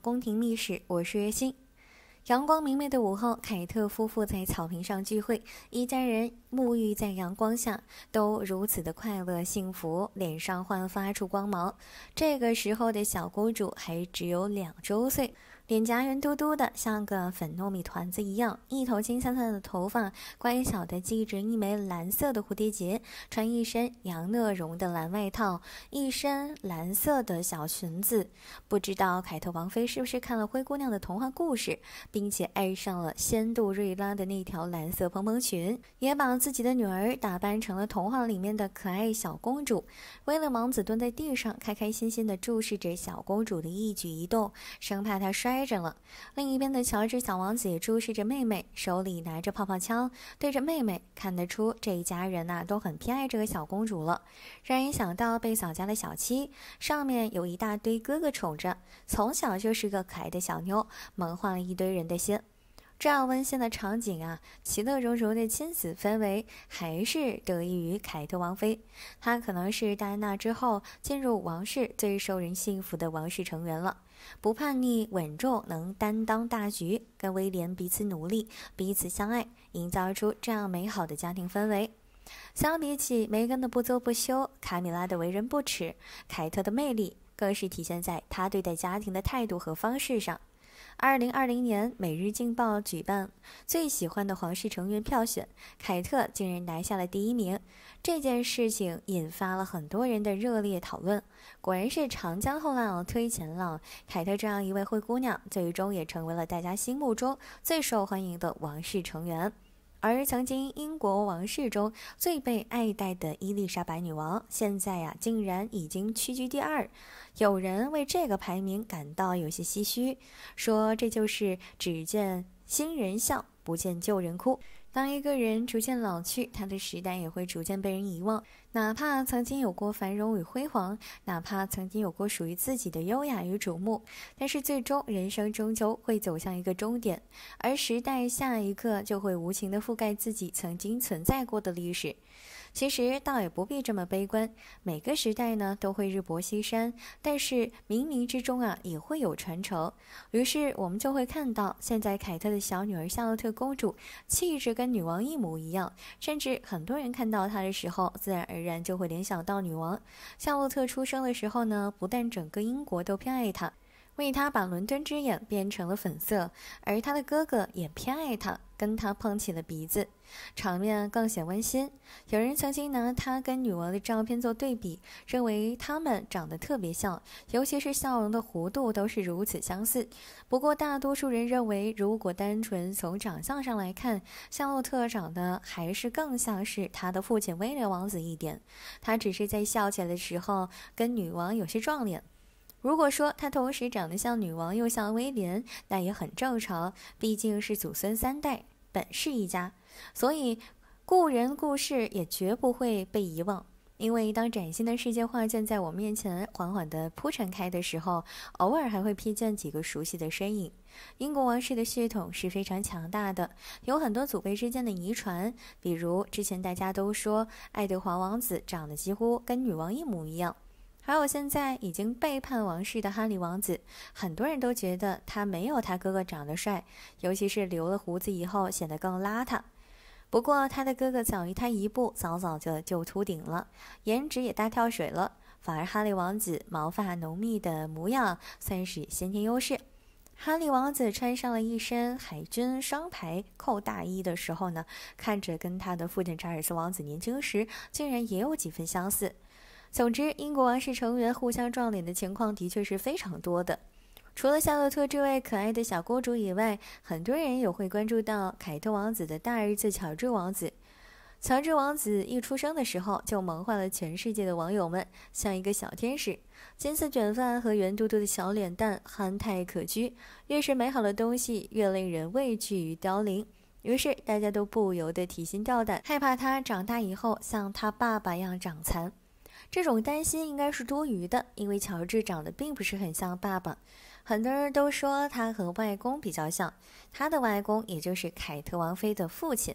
宫廷秘史，我是月星。阳光明媚的午后，凯特夫妇在草坪上聚会，一家人沐浴在阳光下，都如此的快乐幸福，脸上焕发出光芒。这个时候的小公主还只有两周岁。脸颊圆嘟嘟的，像个粉糯米团子一样，一头金灿灿的头发，乖巧的系着一枚蓝色的蝴蝶结，穿一身羊呢绒的蓝外套，一身蓝色的小裙子。不知道凯特王妃是不是看了《灰姑娘》的童话故事，并且爱上了仙杜瑞拉的那条蓝色蓬蓬裙，也把自己的女儿打扮成了童话里面的可爱小公主。威廉王子蹲在地上，开开心心的注视着小公主的一举一动，生怕她摔。开着了。另一边的乔治小王子注视着妹妹，手里拿着泡泡枪，对着妹妹。看得出这一家人呐，都很偏爱这个小公主了。让人想到贝嫂家的小七，上面有一大堆哥哥宠着，从小就是个可爱的小妞，萌化了一堆人的心。这样温馨的场景啊，其乐融融的亲子氛围，还是得益于凯特王妃。她可能是戴安娜之后进入王室最受人信服的王室成员了。不叛逆、稳重，能担当大局，跟威廉彼此努力、彼此相爱，营造出这样美好的家庭氛围。相比起梅根的不作不休，卡米拉的为人不耻，凯特的魅力更是体现在她对待家庭的态度和方式上。二零二零年，每日镜报举办最喜欢的皇室成员票选，凯特竟然拿下了第一名。这件事情引发了很多人的热烈讨论。果然是长江后浪推前浪，凯特这样一位灰姑娘，最终也成为了大家心目中最受欢迎的王室成员。而曾经英国王室中最被爱戴的伊丽莎白女王，现在呀，竟然已经屈居第二。有人为这个排名感到有些唏嘘，说这就是只见新人笑，不见旧人哭。当一个人逐渐老去，他的时代也会逐渐被人遗忘。哪怕曾经有过繁荣与辉煌，哪怕曾经有过属于自己的优雅与瞩目，但是最终，人生终究会走向一个终点，而时代下一刻就会无情地覆盖自己曾经存在过的历史。其实倒也不必这么悲观，每个时代呢都会日薄西山，但是冥冥之中啊也会有传承，于是我们就会看到，现在凯特的小女儿夏洛特公主气质跟女王一模一样，甚至很多人看到她的时候，自然而然就会联想到女王。夏洛特出生的时候呢，不但整个英国都偏爱她。为他把伦敦之眼变成了粉色，而他的哥哥也偏爱他，跟他碰起了鼻子，场面更显温馨。有人曾经拿他跟女王的照片做对比，认为他们长得特别像，尤其是笑容的弧度都是如此相似。不过，大多数人认为，如果单纯从长相上来看，夏洛特长得还是更像是他的父亲威廉王子一点，他只是在笑起来的时候跟女王有些撞脸。如果说他同时长得像女王又像威廉，那也很正常，毕竟是祖孙三代本是一家，所以故人故事也绝不会被遗忘。因为当崭新的世界画卷在我面前缓缓地铺陈开的时候，偶尔还会瞥见几个熟悉的身影。英国王室的血统是非常强大的，有很多祖辈之间的遗传，比如之前大家都说爱德华王子长得几乎跟女王一模一样。还有现在已经背叛王室的哈利王子，很多人都觉得他没有他哥哥长得帅，尤其是留了胡子以后，显得更邋遢。不过他的哥哥早于他一步，早早就就秃顶了，颜值也大跳水了。反而哈利王子毛发浓密的模样算是先天优势。哈利王子穿上了一身海军双排扣大衣的时候呢，看着跟他的父亲查尔斯王子年轻时竟然也有几分相似。总之，英国王室成员互相撞脸的情况的确是非常多的。除了夏洛特这位可爱的小公主以外，很多人也会关注到凯特王子的大儿子乔治王子。乔治王子一出生的时候就萌化了全世界的网友们，像一个小天使，金色卷发和圆嘟嘟的小脸蛋，憨态可掬。越是美好的东西，越令人畏惧于凋零。于是大家都不由得提心吊胆，害怕他长大以后像他爸爸一样长残。这种担心应该是多余的，因为乔治长得并不是很像爸爸。很多人都说他和外公比较像，他的外公也就是凯特王妃的父亲，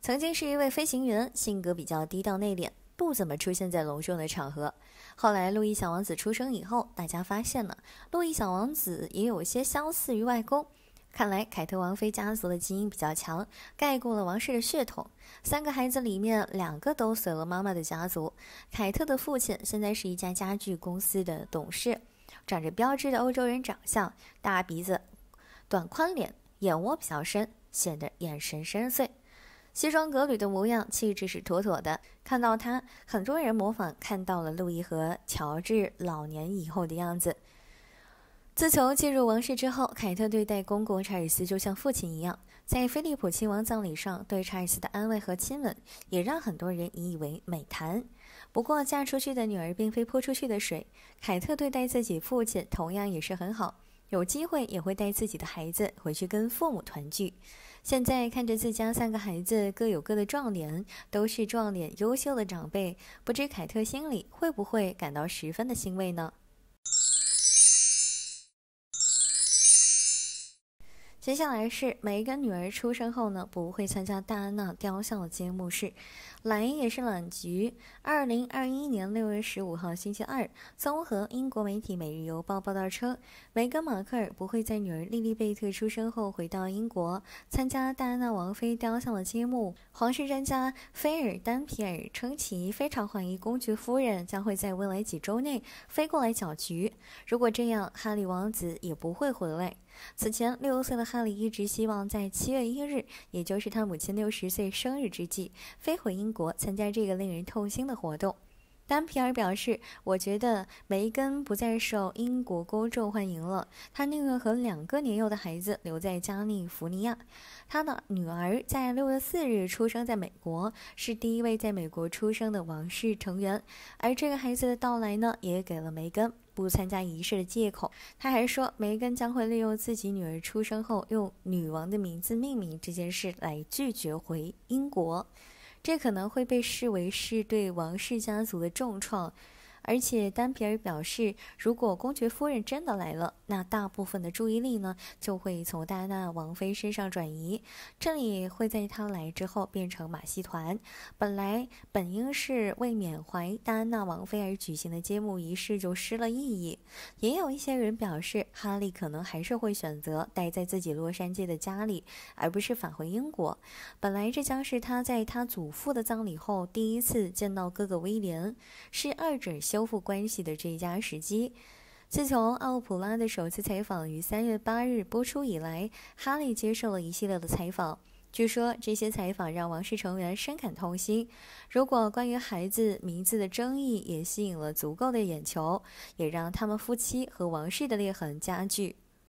曾经是一位飞行员，性格比较低调内敛，不怎么出现在隆重的场合。后来路易小王子出生以后，大家发现了路易小王子也有些相似于外公。看来凯特王妃家族的基因比较强，盖过了王室的血统。三个孩子里面，两个都随了妈妈的家族。凯特的父亲现在是一家家具公司的董事，长着标志的欧洲人长相，大鼻子、短宽脸、眼窝比较深，显得眼神深邃。西装革履的模样，气质是妥妥的。看到他，很多人模仿看到了路易和乔治老年以后的样子。自从进入王室之后，凯特对待公公查尔斯就像父亲一样。在菲利普亲王葬礼上，对查尔斯的安慰和亲吻，也让很多人引以为美谈。不过，嫁出去的女儿并非泼出去的水，凯特对待自己父亲同样也是很好，有机会也会带自己的孩子回去跟父母团聚。现在看着自家三个孩子各有各的壮脸，都是壮脸优秀的长辈，不知凯特心里会不会感到十分的欣慰呢？接下来是梅根女儿出生后呢，不会参加戴安娜雕像的揭幕式，揽也是懒局。二零二一年六月十五号星期二，综合英国媒体《每日邮报》报道称，梅根·马克尔不会在女儿莉莉贝特出生后回到英国参加戴安娜王妃雕像的揭幕。皇室专家菲尔·丹皮尔称其非常怀疑公爵夫人将会在未来几周内飞过来搅局，如果这样，哈利王子也不会回来。此前，六岁的哈利一直希望在七月一日，也就是他母亲六十岁生日之际，飞回英国参加这个令人痛心的活动。丹皮尔表示：“我觉得梅根不再受英国公众欢迎了。他宁愿和两个年幼的孩子留在加利福尼亚。他的女儿在六月四日出生在美国，是第一位在美国出生的王室成员。而这个孩子的到来呢，也给了梅根不参加仪式的借口。他还说，梅根将会利用自己女儿出生后用女王的名字命名这件事来拒绝回英国。”这可能会被视为是对王室家族的重创。而且丹皮尔表示，如果公爵夫人真的来了，那大部分的注意力呢就会从戴安娜王妃身上转移。这里会在他来之后变成马戏团。本来本应是为缅怀戴安娜王妃而举行的揭幕仪式就失了意义。也有一些人表示，哈利可能还是会选择待在自己洛杉矶的家里，而不是返回英国。本来这将是他在他祖父的葬礼后第一次见到哥哥威廉，是二者修。修复关系的最佳时机。自从奥普拉的首次采访于三月八日播出以来，哈利接受了一系列的采访。据说这些采访让王室成员深感痛心。如果关于孩子名字的争议也吸引了足够的眼球，也让他们夫妻和王室的裂痕加剧。